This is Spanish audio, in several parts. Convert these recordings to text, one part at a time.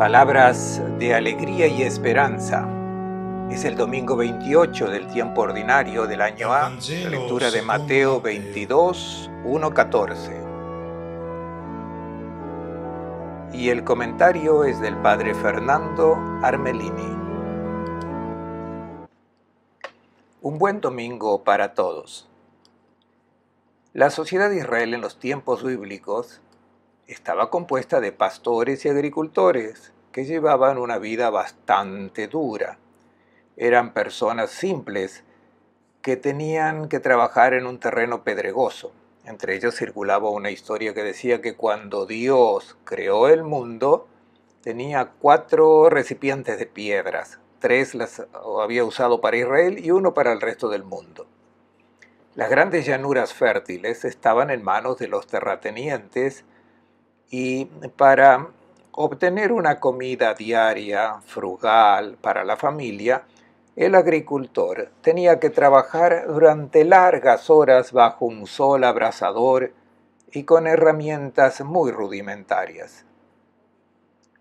Palabras de alegría y esperanza. Es el domingo 28 del tiempo ordinario del año A, lectura de Mateo 22, 1-14. Y el comentario es del padre Fernando Armelini. Un buen domingo para todos. La sociedad de Israel en los tiempos bíblicos estaba compuesta de pastores y agricultores que llevaban una vida bastante dura. Eran personas simples que tenían que trabajar en un terreno pedregoso. Entre ellos circulaba una historia que decía que cuando Dios creó el mundo, tenía cuatro recipientes de piedras. Tres las había usado para Israel y uno para el resto del mundo. Las grandes llanuras fértiles estaban en manos de los terratenientes y para obtener una comida diaria frugal para la familia, el agricultor tenía que trabajar durante largas horas bajo un sol abrasador y con herramientas muy rudimentarias.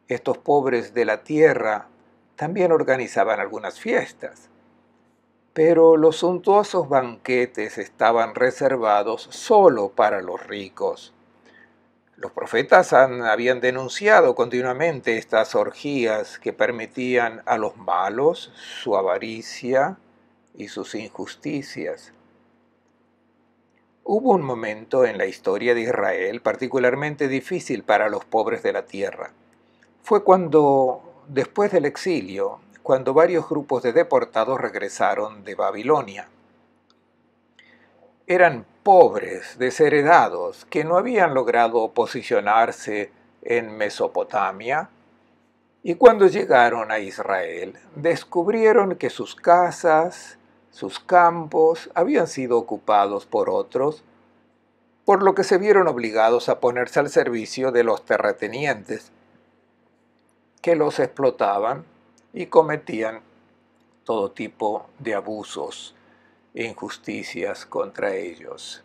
Estos pobres de la tierra también organizaban algunas fiestas, pero los suntuosos banquetes estaban reservados solo para los ricos los profetas han, habían denunciado continuamente estas orgías que permitían a los malos su avaricia y sus injusticias. Hubo un momento en la historia de Israel particularmente difícil para los pobres de la tierra. Fue cuando, después del exilio, cuando varios grupos de deportados regresaron de Babilonia. Eran pobres, desheredados, que no habían logrado posicionarse en Mesopotamia, y cuando llegaron a Israel, descubrieron que sus casas, sus campos habían sido ocupados por otros, por lo que se vieron obligados a ponerse al servicio de los terratenientes, que los explotaban y cometían todo tipo de abusos e injusticias contra ellos.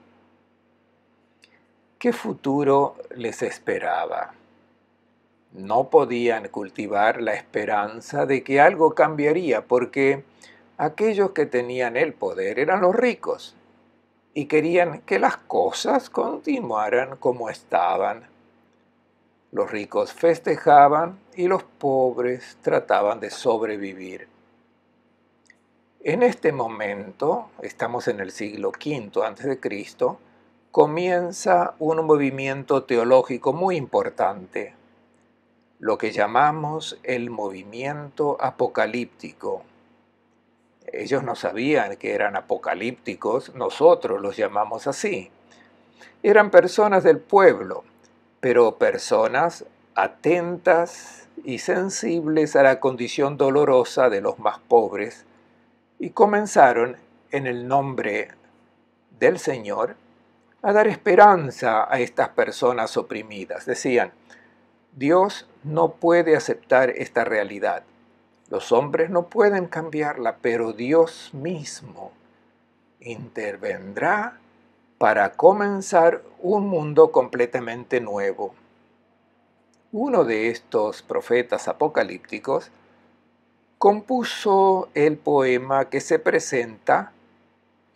¿Qué futuro les esperaba? No podían cultivar la esperanza de que algo cambiaría porque aquellos que tenían el poder eran los ricos y querían que las cosas continuaran como estaban. Los ricos festejaban y los pobres trataban de sobrevivir. En este momento, estamos en el siglo V a.C., comienza un movimiento teológico muy importante, lo que llamamos el movimiento apocalíptico. Ellos no sabían que eran apocalípticos, nosotros los llamamos así. Eran personas del pueblo, pero personas atentas y sensibles a la condición dolorosa de los más pobres, y comenzaron en el nombre del Señor a dar esperanza a estas personas oprimidas. Decían, Dios no puede aceptar esta realidad. Los hombres no pueden cambiarla, pero Dios mismo intervendrá para comenzar un mundo completamente nuevo. Uno de estos profetas apocalípticos compuso el poema que se presenta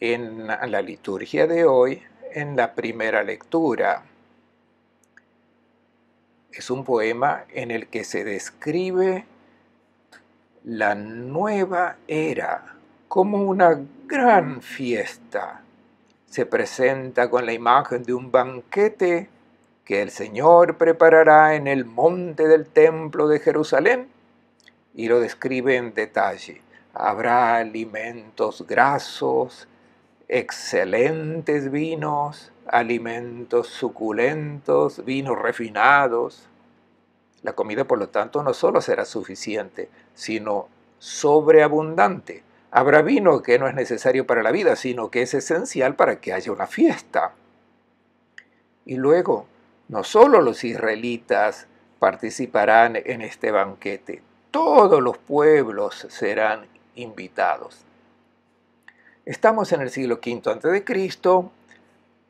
en la liturgia de hoy en la primera lectura. Es un poema en el que se describe la nueva era como una gran fiesta. Se presenta con la imagen de un banquete que el Señor preparará en el monte del templo de Jerusalén y lo describe en detalle. Habrá alimentos grasos, excelentes vinos, alimentos suculentos, vinos refinados. La comida, por lo tanto, no solo será suficiente, sino sobreabundante. Habrá vino que no es necesario para la vida, sino que es esencial para que haya una fiesta. Y luego, no solo los israelitas participarán en este banquete, todos los pueblos serán invitados. Estamos en el siglo V Cristo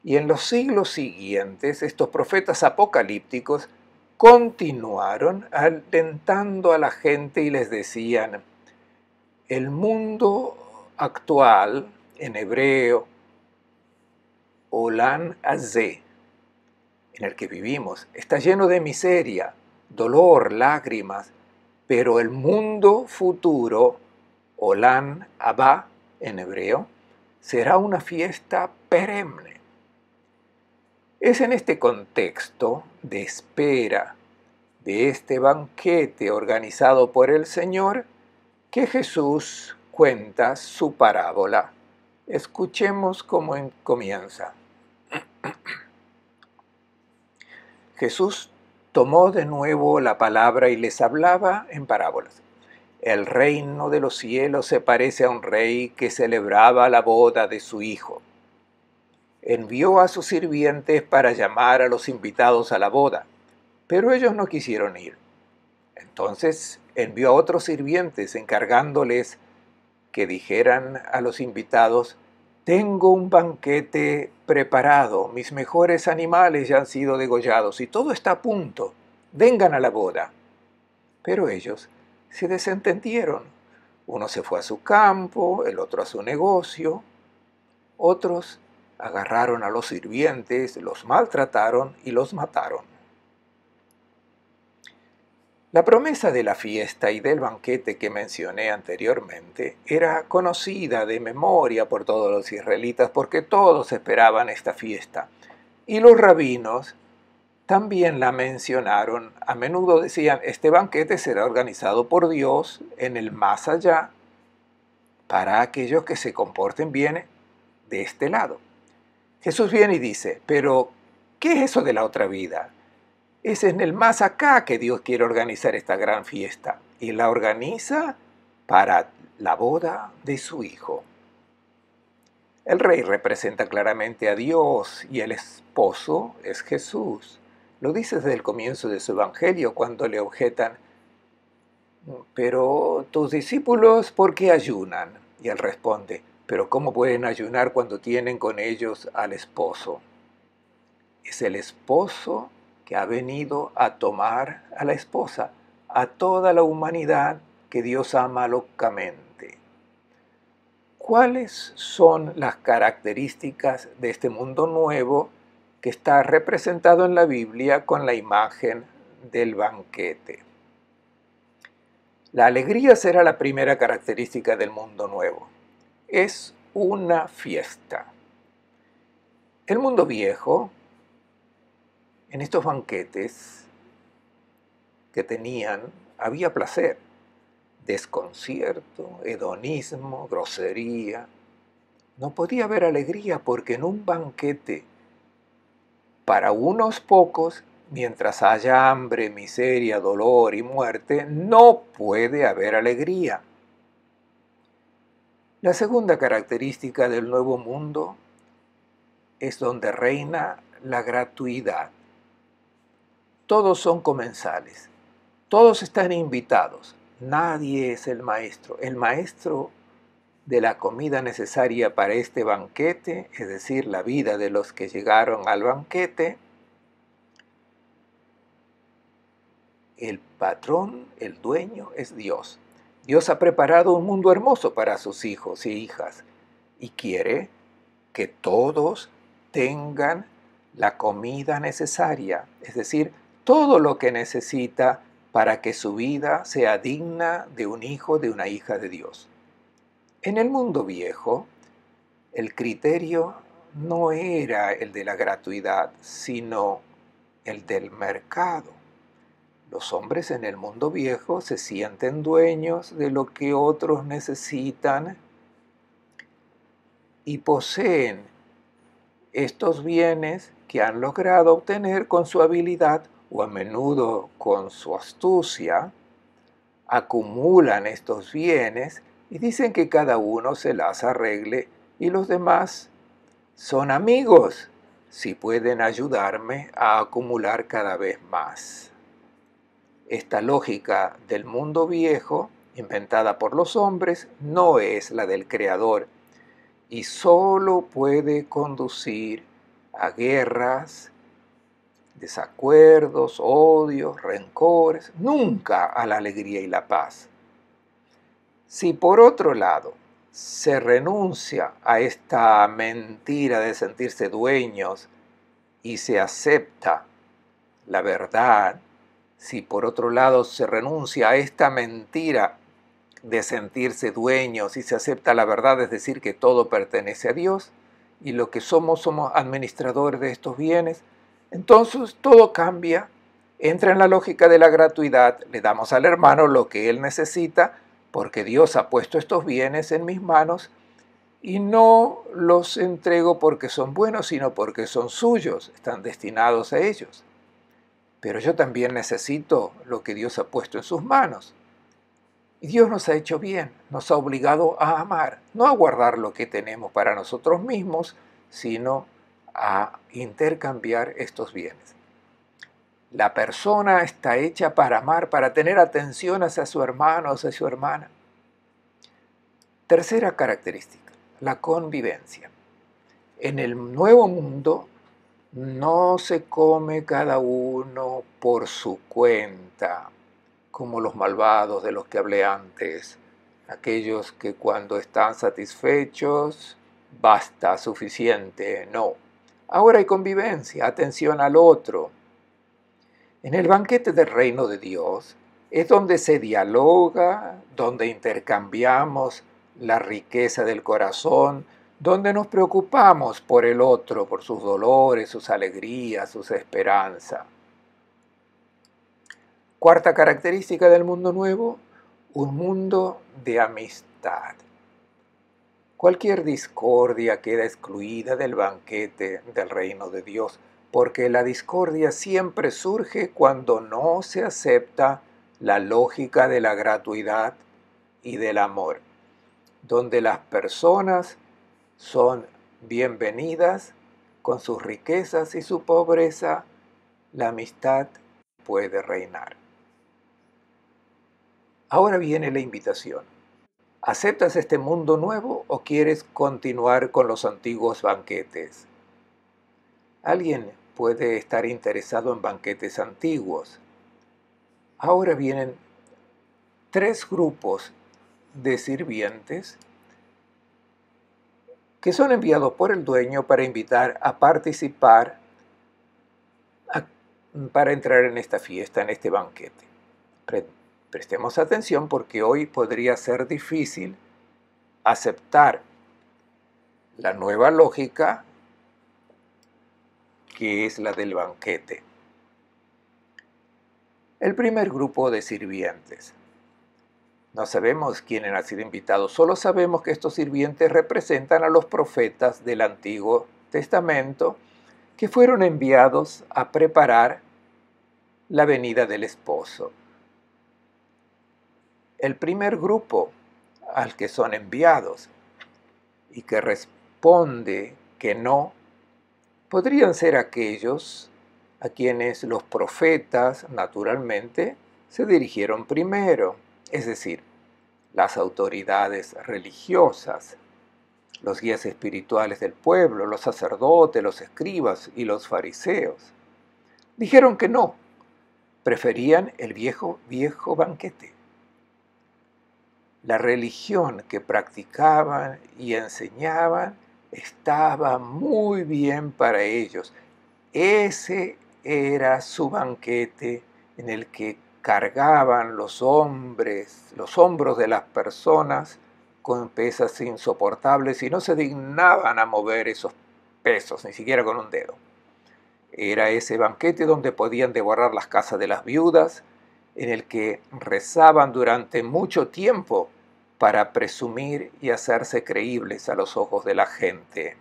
y en los siglos siguientes estos profetas apocalípticos continuaron alentando a la gente y les decían, el mundo actual en hebreo, Olan Azé, en el que vivimos, está lleno de miseria, dolor, lágrimas, pero el mundo futuro, Olan Abba, en hebreo, será una fiesta perenne. Es en este contexto de espera de este banquete organizado por el Señor que Jesús cuenta su parábola. Escuchemos cómo comienza. Jesús tomó de nuevo la palabra y les hablaba en parábolas. El reino de los cielos se parece a un rey que celebraba la boda de su hijo. Envió a sus sirvientes para llamar a los invitados a la boda, pero ellos no quisieron ir. Entonces envió a otros sirvientes encargándoles que dijeran a los invitados, tengo un banquete preparado, mis mejores animales ya han sido degollados y todo está a punto, vengan a la boda. Pero ellos se desentendieron. Uno se fue a su campo, el otro a su negocio. Otros agarraron a los sirvientes, los maltrataron y los mataron. La promesa de la fiesta y del banquete que mencioné anteriormente era conocida de memoria por todos los israelitas porque todos esperaban esta fiesta. Y los rabinos también la mencionaron. A menudo decían, este banquete será organizado por Dios en el más allá para aquellos que se comporten bien de este lado. Jesús viene y dice, pero ¿qué es eso de la otra vida? Es en el más acá que Dios quiere organizar esta gran fiesta y la organiza para la boda de su hijo. El rey representa claramente a Dios y el esposo es Jesús. Lo dice desde el comienzo de su evangelio cuando le objetan, pero tus discípulos, ¿por qué ayunan? Y él responde, pero ¿cómo pueden ayunar cuando tienen con ellos al esposo? Es el esposo que ha venido a tomar a la esposa, a toda la humanidad que Dios ama locamente. ¿Cuáles son las características de este mundo nuevo que está representado en la Biblia con la imagen del banquete. La alegría será la primera característica del mundo nuevo. Es una fiesta. El mundo viejo, en estos banquetes que tenían, había placer, desconcierto, hedonismo, grosería. No podía haber alegría porque en un banquete para unos pocos, mientras haya hambre, miseria, dolor y muerte, no puede haber alegría. La segunda característica del nuevo mundo es donde reina la gratuidad. Todos son comensales, todos están invitados, nadie es el maestro, el maestro de la comida necesaria para este banquete, es decir, la vida de los que llegaron al banquete, el patrón, el dueño es Dios. Dios ha preparado un mundo hermoso para sus hijos y hijas y quiere que todos tengan la comida necesaria, es decir, todo lo que necesita para que su vida sea digna de un hijo, de una hija de Dios. En el mundo viejo, el criterio no era el de la gratuidad, sino el del mercado. Los hombres en el mundo viejo se sienten dueños de lo que otros necesitan y poseen estos bienes que han logrado obtener con su habilidad o a menudo con su astucia, acumulan estos bienes y dicen que cada uno se las arregle y los demás son amigos si pueden ayudarme a acumular cada vez más. Esta lógica del mundo viejo, inventada por los hombres, no es la del Creador y solo puede conducir a guerras, desacuerdos, odios, rencores, nunca a la alegría y la paz. Si por otro lado se renuncia a esta mentira de sentirse dueños y se acepta la verdad, si por otro lado se renuncia a esta mentira de sentirse dueños y se acepta la verdad, es decir, que todo pertenece a Dios y lo que somos somos administradores de estos bienes, entonces todo cambia, entra en la lógica de la gratuidad, le damos al hermano lo que él necesita, porque Dios ha puesto estos bienes en mis manos y no los entrego porque son buenos, sino porque son suyos, están destinados a ellos. Pero yo también necesito lo que Dios ha puesto en sus manos. Y Dios nos ha hecho bien, nos ha obligado a amar, no a guardar lo que tenemos para nosotros mismos, sino a intercambiar estos bienes. La persona está hecha para amar, para tener atención hacia su hermano, hacia su hermana. Tercera característica, la convivencia. En el nuevo mundo no se come cada uno por su cuenta, como los malvados de los que hablé antes, aquellos que cuando están satisfechos, basta, suficiente, no. Ahora hay convivencia, atención al otro, en el banquete del reino de Dios es donde se dialoga, donde intercambiamos la riqueza del corazón, donde nos preocupamos por el otro, por sus dolores, sus alegrías, sus esperanzas. Cuarta característica del mundo nuevo, un mundo de amistad. Cualquier discordia queda excluida del banquete del reino de Dios, porque la discordia siempre surge cuando no se acepta la lógica de la gratuidad y del amor, donde las personas son bienvenidas con sus riquezas y su pobreza, la amistad puede reinar. Ahora viene la invitación. ¿Aceptas este mundo nuevo o quieres continuar con los antiguos banquetes? Alguien puede estar interesado en banquetes antiguos. Ahora vienen tres grupos de sirvientes que son enviados por el dueño para invitar a participar, para entrar en esta fiesta, en este banquete. prestemos atención porque hoy podría ser difícil aceptar la nueva lógica que es la del banquete. El primer grupo de sirvientes. No sabemos quiénes han sido invitados, solo sabemos que estos sirvientes representan a los profetas del Antiguo Testamento que fueron enviados a preparar la venida del esposo. El primer grupo al que son enviados y que responde que no podrían ser aquellos a quienes los profetas, naturalmente, se dirigieron primero, es decir, las autoridades religiosas, los guías espirituales del pueblo, los sacerdotes, los escribas y los fariseos. Dijeron que no, preferían el viejo, viejo banquete. La religión que practicaban y enseñaban estaba muy bien para ellos. Ese era su banquete en el que cargaban los hombres, los hombros de las personas con pesas insoportables y no se dignaban a mover esos pesos, ni siquiera con un dedo. Era ese banquete donde podían devorar las casas de las viudas, en el que rezaban durante mucho tiempo para presumir y hacerse creíbles a los ojos de la gente.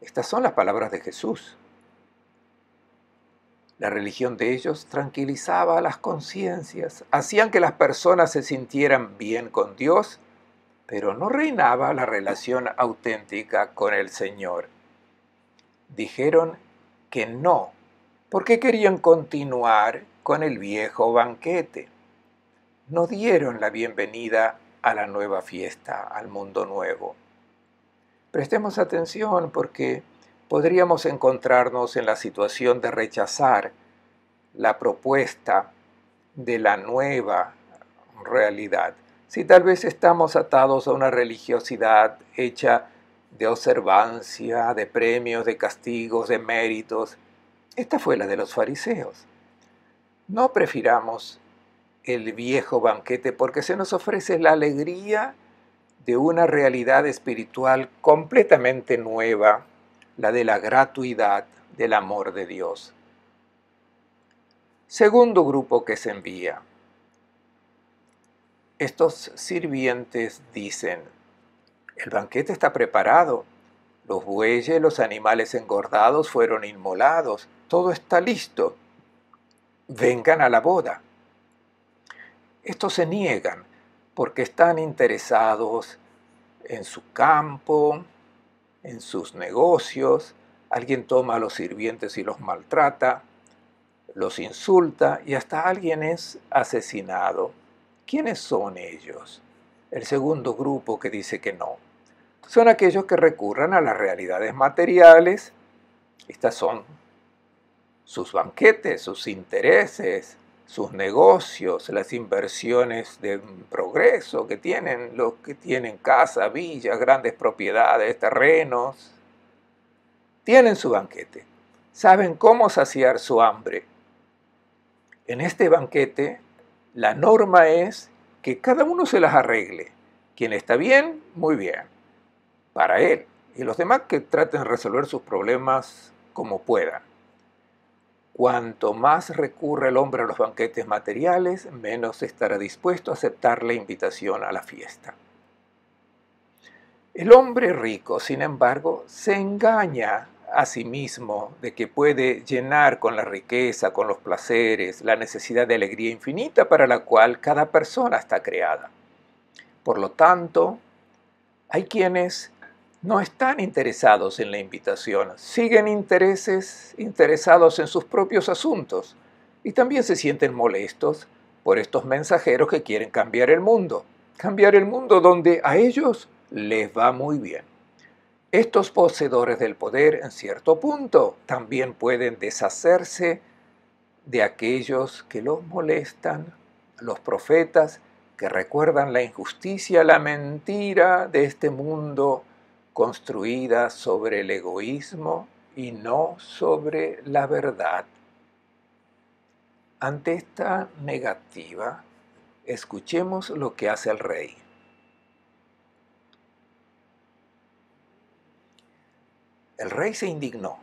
Estas son las palabras de Jesús. La religión de ellos tranquilizaba las conciencias, hacían que las personas se sintieran bien con Dios, pero no reinaba la relación auténtica con el Señor. Dijeron que no, porque querían continuar con el viejo banquete no dieron la bienvenida a la nueva fiesta, al mundo nuevo. Prestemos atención porque podríamos encontrarnos en la situación de rechazar la propuesta de la nueva realidad, si tal vez estamos atados a una religiosidad hecha de observancia, de premios, de castigos, de méritos. Esta fue la de los fariseos. No prefiramos el viejo banquete, porque se nos ofrece la alegría de una realidad espiritual completamente nueva, la de la gratuidad del amor de Dios. Segundo grupo que se envía. Estos sirvientes dicen, el banquete está preparado, los bueyes, los animales engordados fueron inmolados, todo está listo, vengan a la boda. Estos se niegan porque están interesados en su campo, en sus negocios. Alguien toma a los sirvientes y los maltrata, los insulta y hasta alguien es asesinado. ¿Quiénes son ellos? El segundo grupo que dice que no. Son aquellos que recurran a las realidades materiales. Estas son sus banquetes, sus intereses, sus negocios, las inversiones de progreso que tienen, los que tienen casa, villas, grandes propiedades, terrenos, tienen su banquete, saben cómo saciar su hambre. En este banquete, la norma es que cada uno se las arregle. Quien está bien, muy bien, para él. Y los demás que traten de resolver sus problemas como puedan. Cuanto más recurre el hombre a los banquetes materiales, menos estará dispuesto a aceptar la invitación a la fiesta. El hombre rico, sin embargo, se engaña a sí mismo de que puede llenar con la riqueza, con los placeres, la necesidad de alegría infinita para la cual cada persona está creada. Por lo tanto, hay quienes no están interesados en la invitación, siguen intereses interesados en sus propios asuntos y también se sienten molestos por estos mensajeros que quieren cambiar el mundo, cambiar el mundo donde a ellos les va muy bien. Estos poseedores del poder en cierto punto también pueden deshacerse de aquellos que los molestan, los profetas que recuerdan la injusticia, la mentira de este mundo construida sobre el egoísmo y no sobre la verdad. Ante esta negativa, escuchemos lo que hace el rey. El rey se indignó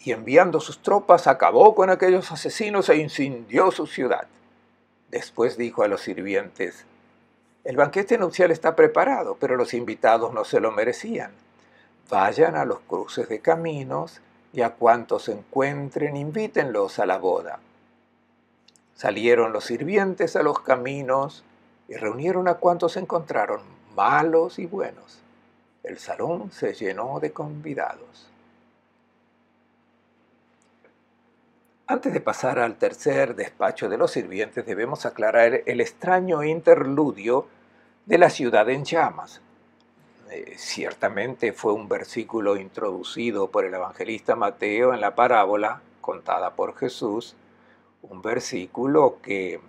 y enviando sus tropas acabó con aquellos asesinos e incendió su ciudad. Después dijo a los sirvientes, el banquete nupcial está preparado, pero los invitados no se lo merecían. Vayan a los cruces de caminos y a cuantos encuentren invítenlos a la boda. Salieron los sirvientes a los caminos y reunieron a cuantos encontraron, malos y buenos. El salón se llenó de convidados. Antes de pasar al tercer despacho de los sirvientes debemos aclarar el extraño interludio de la ciudad en llamas, eh, ciertamente fue un versículo introducido por el evangelista Mateo en la parábola contada por Jesús, un versículo que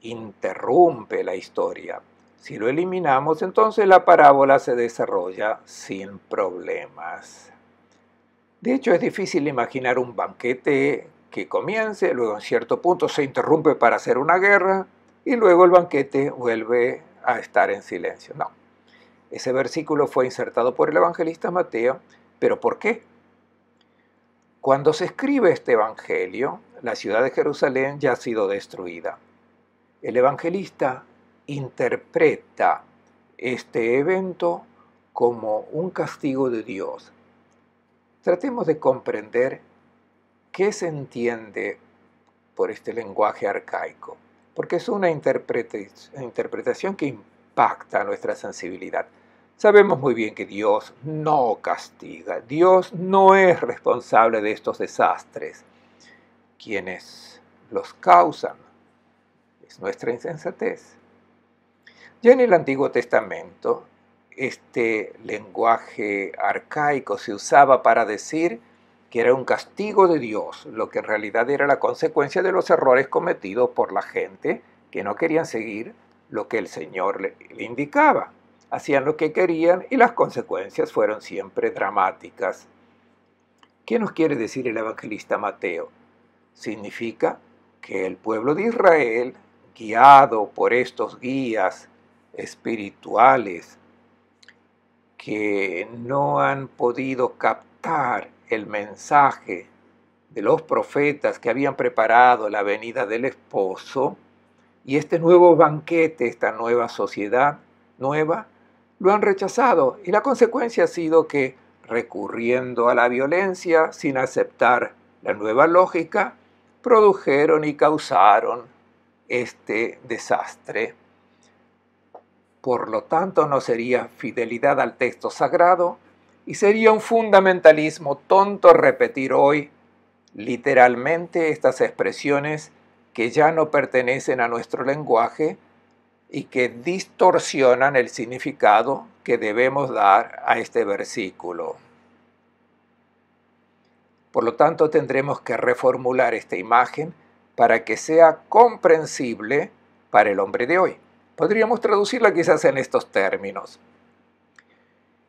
interrumpe la historia. Si lo eliminamos, entonces la parábola se desarrolla sin problemas. De hecho, es difícil imaginar un banquete que comience, luego en cierto punto se interrumpe para hacer una guerra y luego el banquete vuelve a estar en silencio. No, ese versículo fue insertado por el evangelista Mateo, pero ¿por qué? Cuando se escribe este Evangelio, la ciudad de Jerusalén ya ha sido destruida. El evangelista interpreta este evento como un castigo de Dios. Tratemos de comprender qué se entiende por este lenguaje arcaico, porque es una interpretación que impacta nuestra sensibilidad. Sabemos muy bien que Dios no castiga, Dios no es responsable de estos desastres. Quienes los causan es nuestra insensatez. Ya en el Antiguo Testamento, este lenguaje arcaico se usaba para decir que era un castigo de Dios, lo que en realidad era la consecuencia de los errores cometidos por la gente que no querían seguir lo que el Señor le, indicaba. Hacían lo que querían y las consecuencias fueron siempre dramáticas. ¿Qué nos quiere decir el evangelista Mateo? Significa que el pueblo de Israel, guiado por estos guías espirituales, que no han podido captar el mensaje de los profetas que habían preparado la venida del esposo, y este nuevo banquete, esta nueva sociedad nueva, lo han rechazado. Y la consecuencia ha sido que, recurriendo a la violencia, sin aceptar la nueva lógica, produjeron y causaron este desastre. Por lo tanto, no sería fidelidad al texto sagrado y sería un fundamentalismo tonto repetir hoy literalmente estas expresiones que ya no pertenecen a nuestro lenguaje y que distorsionan el significado que debemos dar a este versículo. Por lo tanto, tendremos que reformular esta imagen para que sea comprensible para el hombre de hoy. Podríamos traducirla quizás en estos términos.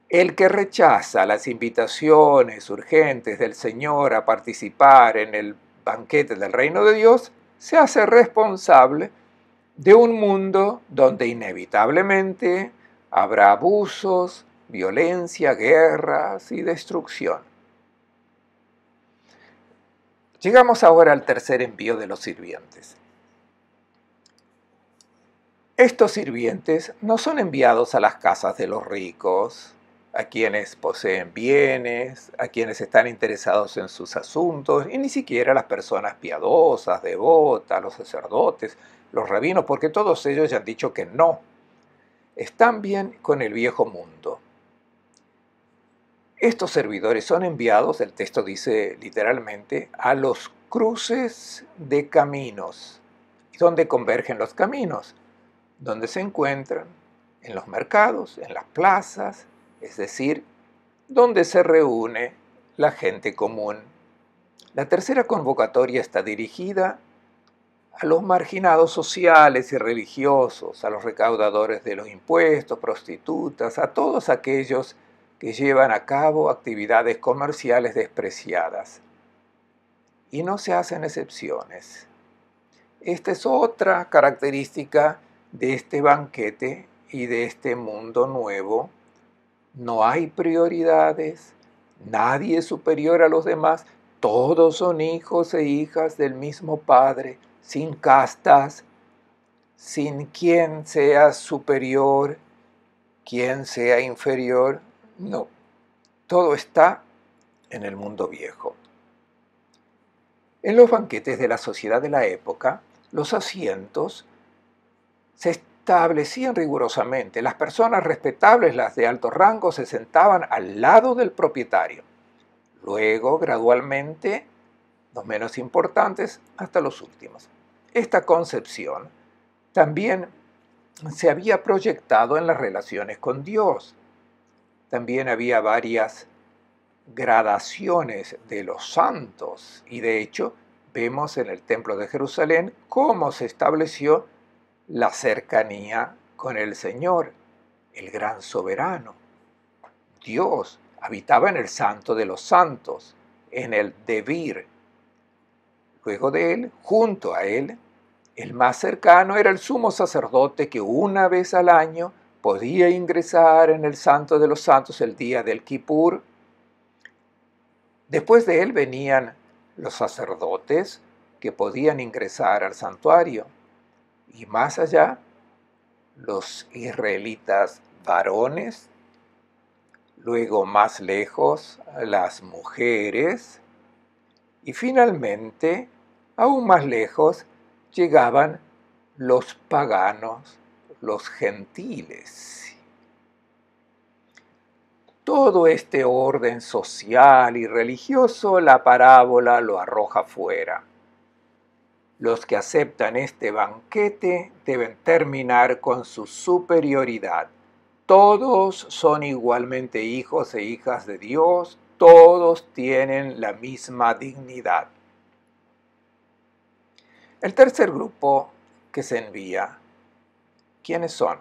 El que rechaza las invitaciones urgentes del Señor a participar en el banquete del reino de Dios se hace responsable de un mundo donde inevitablemente habrá abusos, violencia, guerras y destrucción. Llegamos ahora al tercer envío de los sirvientes. Estos sirvientes no son enviados a las casas de los ricos, a quienes poseen bienes, a quienes están interesados en sus asuntos, y ni siquiera las personas piadosas, devotas, los sacerdotes, los rabinos, porque todos ellos ya han dicho que no. Están bien con el viejo mundo. Estos servidores son enviados, el texto dice literalmente, a los cruces de caminos, donde convergen los caminos, donde se encuentran en los mercados, en las plazas, es decir, donde se reúne la gente común. La tercera convocatoria está dirigida a los marginados sociales y religiosos, a los recaudadores de los impuestos, prostitutas, a todos aquellos que llevan a cabo actividades comerciales despreciadas. Y no se hacen excepciones. Esta es otra característica de este banquete y de este mundo nuevo no hay prioridades, nadie es superior a los demás, todos son hijos e hijas del mismo Padre, sin castas, sin quien sea superior, quien sea inferior, no, todo está en el mundo viejo. En los banquetes de la sociedad de la época, los asientos se establecían rigurosamente. Las personas respetables, las de alto rango, se sentaban al lado del propietario. Luego, gradualmente, los menos importantes hasta los últimos. Esta concepción también se había proyectado en las relaciones con Dios. También había varias gradaciones de los santos y de hecho vemos en el Templo de Jerusalén cómo se estableció la cercanía con el Señor, el gran soberano. Dios habitaba en el santo de los santos, en el debir. Luego de él, junto a él, el más cercano era el sumo sacerdote que una vez al año podía ingresar en el santo de los santos el día del Kippur. Después de él venían los sacerdotes que podían ingresar al santuario y más allá, los israelitas varones, luego más lejos las mujeres y finalmente, aún más lejos, llegaban los paganos, los gentiles. Todo este orden social y religioso la parábola lo arroja fuera. Los que aceptan este banquete deben terminar con su superioridad. Todos son igualmente hijos e hijas de Dios, todos tienen la misma dignidad. El tercer grupo que se envía, ¿quiénes son?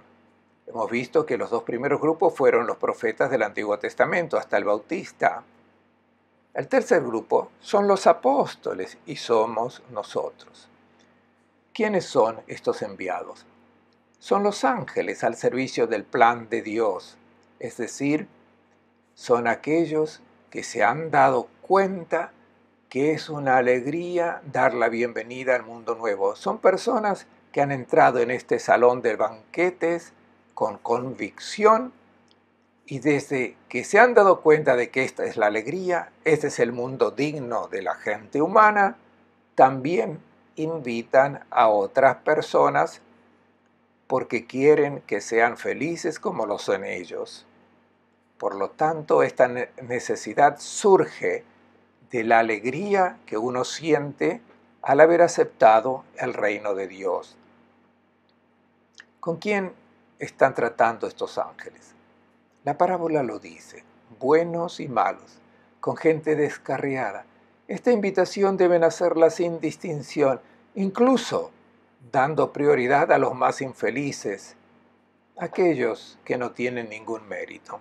Hemos visto que los dos primeros grupos fueron los profetas del Antiguo Testamento, hasta el Bautista, el tercer grupo son los apóstoles y somos nosotros. ¿Quiénes son estos enviados? Son los ángeles al servicio del plan de Dios, es decir, son aquellos que se han dado cuenta que es una alegría dar la bienvenida al mundo nuevo. Son personas que han entrado en este salón de banquetes con convicción y desde que se han dado cuenta de que esta es la alegría, este es el mundo digno de la gente humana, también invitan a otras personas porque quieren que sean felices como lo son ellos. Por lo tanto, esta necesidad surge de la alegría que uno siente al haber aceptado el reino de Dios. ¿Con quién están tratando estos ángeles? La parábola lo dice, buenos y malos, con gente descarriada. Esta invitación deben hacerla sin distinción, incluso dando prioridad a los más infelices, aquellos que no tienen ningún mérito.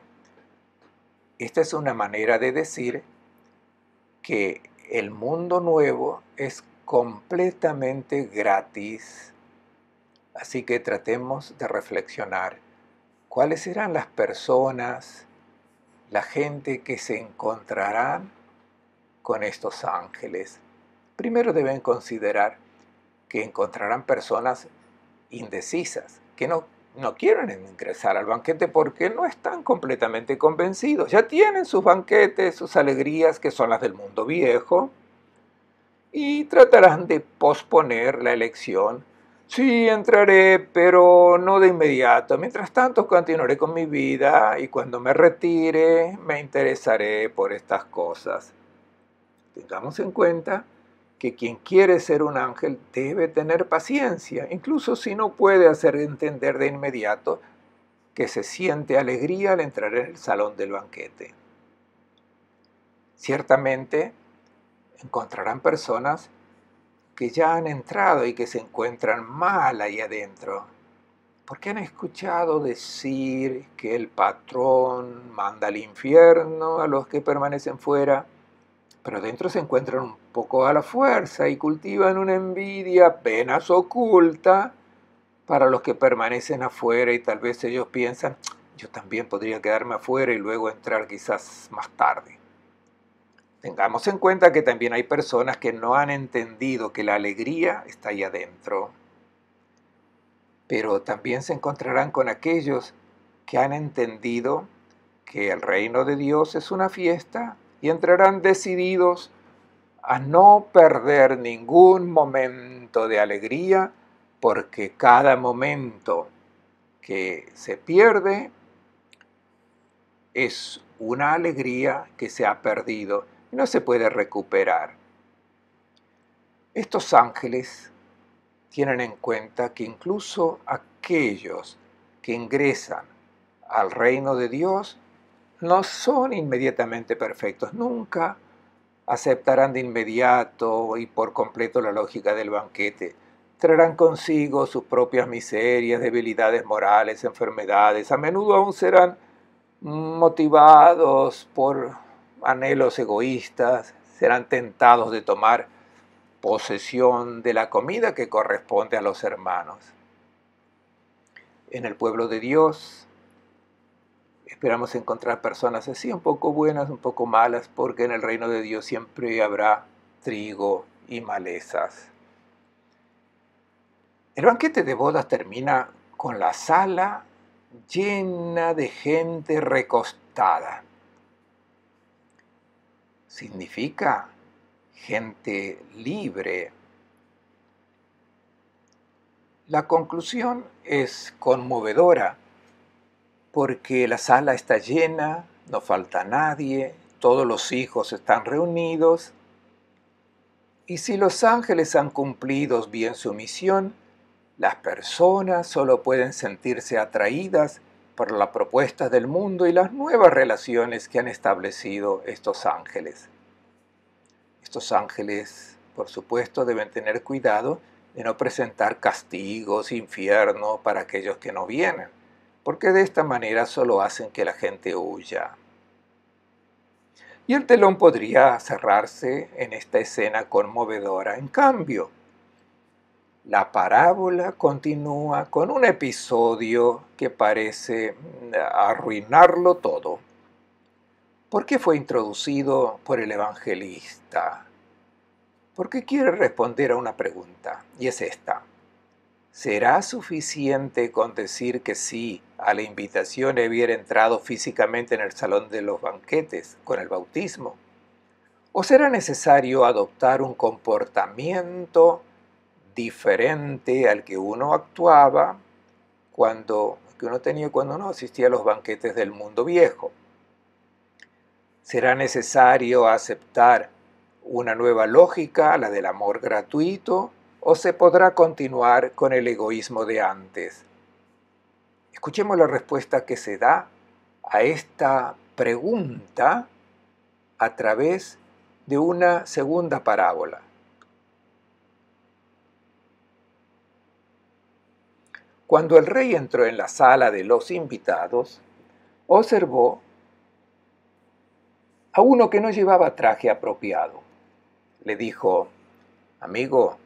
Esta es una manera de decir que el mundo nuevo es completamente gratis. Así que tratemos de reflexionar cuáles serán las personas, la gente que se encontrarán con estos ángeles. Primero deben considerar que encontrarán personas indecisas, que no, quieren ingresar al banquete porque no están completamente convencidos. Ya tienen sus banquetes, sus alegrías, que son las del mundo viejo, y tratarán de posponer la elección Sí, entraré, pero no de inmediato. Mientras tanto, continuaré con mi vida y cuando me retire me interesaré por estas cosas. Tengamos en cuenta que quien quiere ser un ángel debe tener paciencia, incluso si no puede hacer entender de inmediato que se siente alegría al entrar en el salón del banquete. Ciertamente, encontrarán personas que ya han entrado y que se encuentran mal ahí adentro, porque han escuchado decir que el patrón manda al infierno a los que permanecen fuera, pero dentro se encuentran un poco a la fuerza y cultivan una envidia apenas oculta para los que permanecen afuera y tal vez ellos piensan, yo también podría quedarme afuera y luego entrar quizás más tarde. Tengamos en cuenta que también hay personas que no han entendido que la alegría está ahí adentro. Pero también se encontrarán con aquellos que han entendido que el reino de Dios es una fiesta y entrarán decididos a no perder ningún momento de alegría porque cada momento que se pierde es una alegría que se ha perdido no se puede recuperar. Estos ángeles tienen en cuenta que incluso aquellos que ingresan al reino de Dios no son inmediatamente perfectos, nunca aceptarán de inmediato y por completo la lógica del banquete. Traerán consigo sus propias miserias, debilidades morales, enfermedades. A menudo aún serán motivados por anhelos egoístas, serán tentados de tomar posesión de la comida que corresponde a los hermanos. En el pueblo de Dios esperamos encontrar personas así, un poco buenas, un poco malas, porque en el reino de Dios siempre habrá trigo y malezas. El banquete de bodas termina con la sala llena de gente recostada significa gente libre. La conclusión es conmovedora porque la sala está llena, no falta nadie, todos los hijos están reunidos y si los ángeles han cumplido bien su misión, las personas solo pueden sentirse atraídas por las propuestas del mundo y las nuevas relaciones que han establecido estos ángeles. Estos ángeles, por supuesto, deben tener cuidado de no presentar castigos, infierno para aquellos que no vienen, porque de esta manera solo hacen que la gente huya. Y el telón podría cerrarse en esta escena conmovedora. En cambio, la parábola continúa con un episodio que parece mm, arruinarlo todo. ¿Por qué fue introducido por el evangelista? qué quiere responder a una pregunta, y es esta. ¿Será suficiente con decir que sí a la invitación de haber entrado físicamente en el salón de los banquetes con el bautismo? ¿O será necesario adoptar un comportamiento diferente al que uno actuaba cuando que uno tenía cuando no asistía a los banquetes del mundo viejo. Será necesario aceptar una nueva lógica, la del amor gratuito, o se podrá continuar con el egoísmo de antes. Escuchemos la respuesta que se da a esta pregunta a través de una segunda parábola. Cuando el rey entró en la sala de los invitados, observó a uno que no llevaba traje apropiado. Le dijo, Amigo,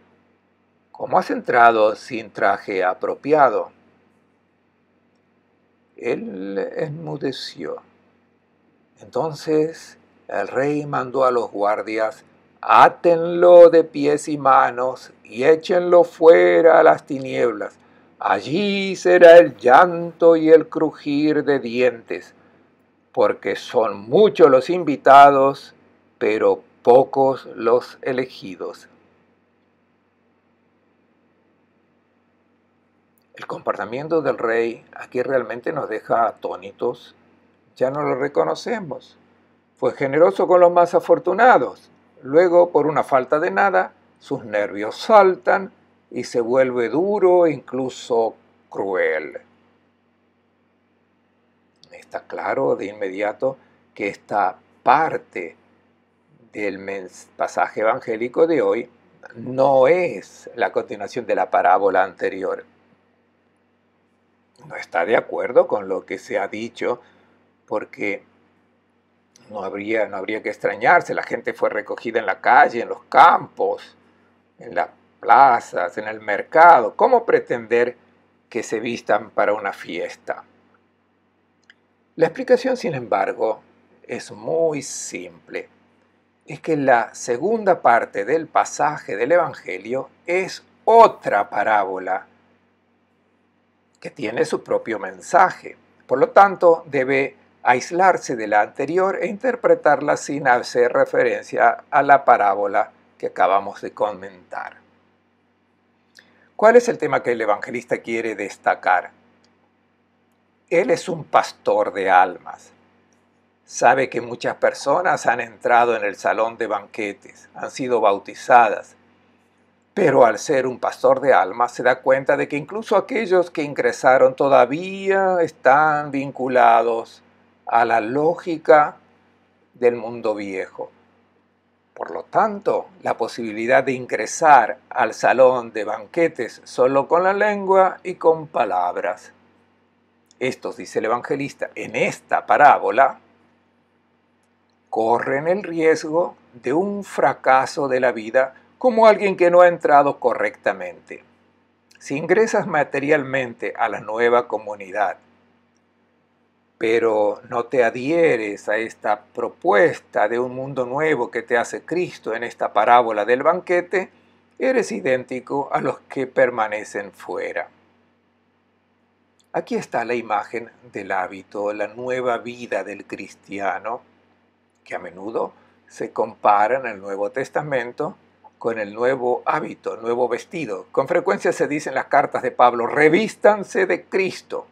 ¿cómo has entrado sin traje apropiado? Él enmudeció. Entonces el rey mandó a los guardias, átenlo de pies y manos y échenlo fuera a las tinieblas. Allí será el llanto y el crujir de dientes, porque son muchos los invitados, pero pocos los elegidos. El comportamiento del rey aquí realmente nos deja atónitos, ya no lo reconocemos. Fue generoso con los más afortunados, luego por una falta de nada, sus nervios saltan, y se vuelve duro, e incluso cruel. Está claro de inmediato que esta parte del pasaje evangélico de hoy no es la continuación de la parábola anterior. No está de acuerdo con lo que se ha dicho porque no habría, no habría que extrañarse. La gente fue recogida en la calle, en los campos, en la plazas, en el mercado. ¿Cómo pretender que se vistan para una fiesta? La explicación, sin embargo, es muy simple. Es que la segunda parte del pasaje del Evangelio es otra parábola que tiene su propio mensaje. Por lo tanto, debe aislarse de la anterior e interpretarla sin hacer referencia a la parábola que acabamos de comentar. ¿Cuál es el tema que el evangelista quiere destacar? Él es un pastor de almas. Sabe que muchas personas han entrado en el salón de banquetes, han sido bautizadas, pero al ser un pastor de almas se da cuenta de que incluso aquellos que ingresaron todavía están vinculados a la lógica del mundo viejo. Por lo tanto, la posibilidad de ingresar al salón de banquetes solo con la lengua y con palabras. Estos, dice el evangelista, en esta parábola, corren el riesgo de un fracaso de la vida como alguien que no ha entrado correctamente. Si ingresas materialmente a la nueva comunidad pero no te adhieres a esta propuesta de un mundo nuevo que te hace Cristo en esta parábola del banquete, eres idéntico a los que permanecen fuera. Aquí está la imagen del hábito, la nueva vida del cristiano, que a menudo se compara en el Nuevo Testamento con el nuevo hábito, el nuevo vestido. Con frecuencia se dice en las cartas de Pablo, revístanse de Cristo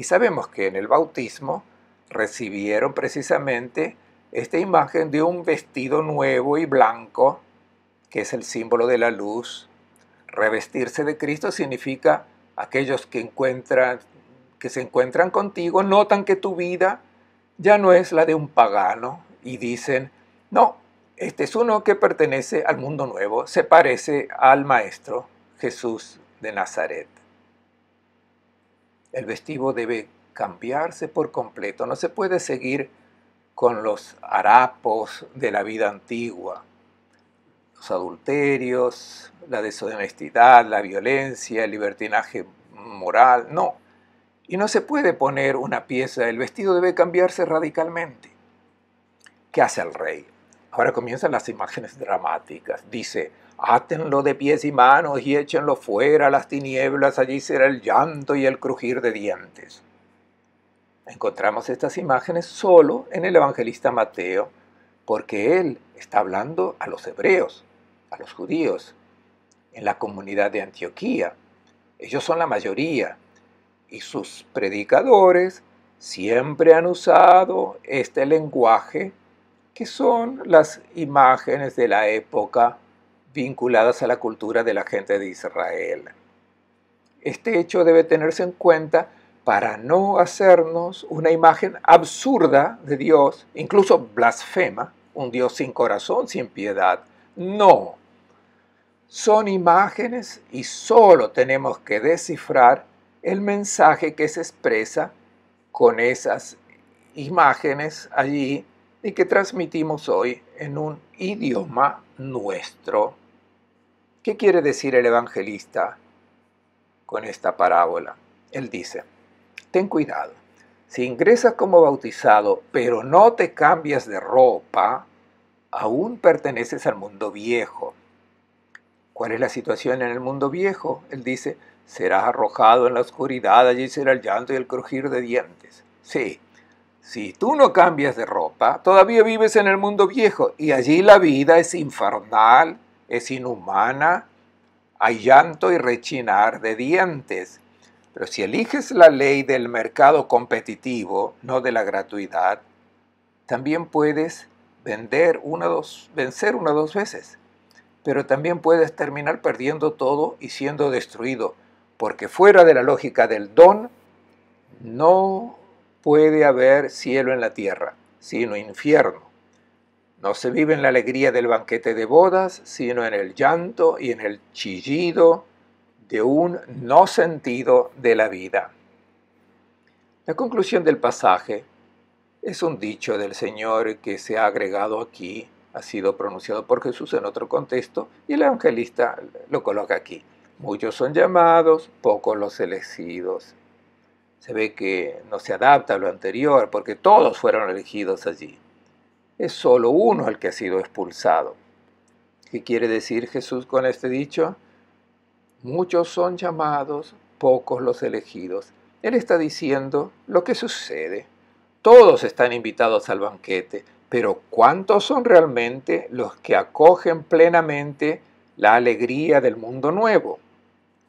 y sabemos que en el bautismo recibieron precisamente esta imagen de un vestido nuevo y blanco, que es el símbolo de la luz. Revestirse de Cristo significa aquellos que, encuentran, que se encuentran contigo notan que tu vida ya no es la de un pagano y dicen, no, este es uno que pertenece al mundo nuevo, se parece al Maestro Jesús de Nazaret el vestido debe cambiarse por completo. No se puede seguir con los harapos de la vida antigua, los adulterios, la deshonestidad, la violencia, el libertinaje moral, no. Y no se puede poner una pieza, el vestido debe cambiarse radicalmente. ¿Qué hace el rey? Ahora comienzan las imágenes dramáticas. Dice, átenlo de pies y manos y échenlo fuera a las tinieblas, allí será el llanto y el crujir de dientes. Encontramos estas imágenes solo en el evangelista Mateo, porque él está hablando a los hebreos, a los judíos, en la comunidad de Antioquía. Ellos son la mayoría y sus predicadores siempre han usado este lenguaje que son las imágenes de la época vinculadas a la cultura de la gente de Israel. Este hecho debe tenerse en cuenta para no hacernos una imagen absurda de Dios, incluso blasfema, un Dios sin corazón, sin piedad. No, son imágenes y solo tenemos que descifrar el mensaje que se expresa con esas imágenes allí y que transmitimos hoy en un idioma nuestro. ¿Qué quiere decir el evangelista con esta parábola? Él dice, ten cuidado, si ingresas como bautizado pero no te cambias de ropa, aún perteneces al mundo viejo. ¿Cuál es la situación en el mundo viejo? Él dice, serás arrojado en la oscuridad, allí será el llanto y el crujir de dientes. Sí, si tú no cambias de ropa, todavía vives en el mundo viejo y allí la vida es infernal, es inhumana, hay llanto y rechinar de dientes. Pero si eliges la ley del mercado competitivo, no de la gratuidad, también puedes vender una dos, vencer una o dos veces, pero también puedes terminar perdiendo todo y siendo destruido, porque fuera de la lógica del don no puede haber cielo en la tierra, sino infierno. No se vive en la alegría del banquete de bodas, sino en el llanto y en el chillido de un no sentido de la vida. La conclusión del pasaje es un dicho del Señor que se ha agregado aquí, ha sido pronunciado por Jesús en otro contexto y el evangelista lo coloca aquí. Muchos son llamados, pocos los elegidos se ve que no se adapta a lo anterior, porque todos fueron elegidos allí. Es solo uno el que ha sido expulsado. ¿Qué quiere decir Jesús con este dicho? Muchos son llamados, pocos los elegidos. Él está diciendo lo que sucede. Todos están invitados al banquete, pero ¿cuántos son realmente los que acogen plenamente la alegría del mundo nuevo?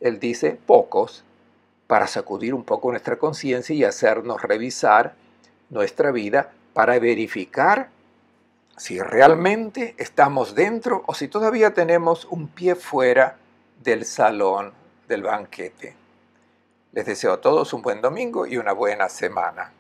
Él dice, pocos para sacudir un poco nuestra conciencia y hacernos revisar nuestra vida para verificar si realmente estamos dentro o si todavía tenemos un pie fuera del salón del banquete. Les deseo a todos un buen domingo y una buena semana.